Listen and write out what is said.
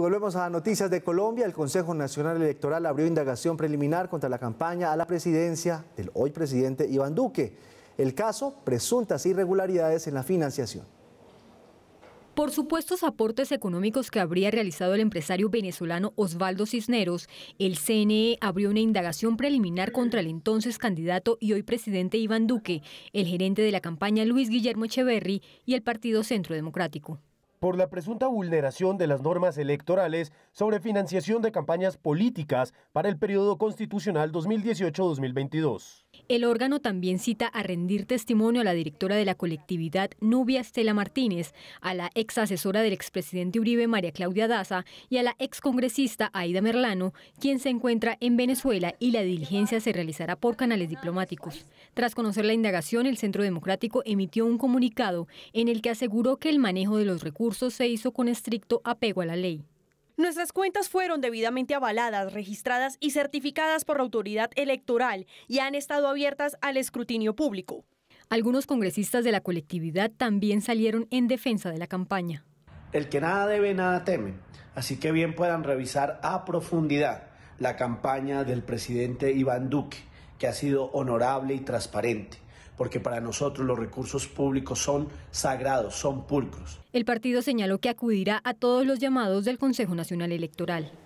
volvemos a noticias de Colombia. El Consejo Nacional Electoral abrió indagación preliminar contra la campaña a la presidencia del hoy presidente Iván Duque. El caso, presuntas irregularidades en la financiación. Por supuestos aportes económicos que habría realizado el empresario venezolano Osvaldo Cisneros, el CNE abrió una indagación preliminar contra el entonces candidato y hoy presidente Iván Duque, el gerente de la campaña Luis Guillermo Echeverri y el Partido Centro Democrático por la presunta vulneración de las normas electorales sobre financiación de campañas políticas para el periodo constitucional 2018-2022. El órgano también cita a rendir testimonio a la directora de la colectividad Nubia Estela Martínez, a la ex asesora del expresidente Uribe María Claudia Daza y a la ex congresista Aida Merlano, quien se encuentra en Venezuela y la diligencia se realizará por canales diplomáticos. Tras conocer la indagación, el Centro Democrático emitió un comunicado en el que aseguró que el manejo de los recursos se hizo con estricto apego a la ley. Nuestras cuentas fueron debidamente avaladas, registradas y certificadas por la autoridad electoral y han estado abiertas al escrutinio público. Algunos congresistas de la colectividad también salieron en defensa de la campaña. El que nada debe, nada teme. Así que bien puedan revisar a profundidad la campaña del presidente Iván Duque, que ha sido honorable y transparente porque para nosotros los recursos públicos son sagrados, son pulcros. El partido señaló que acudirá a todos los llamados del Consejo Nacional Electoral.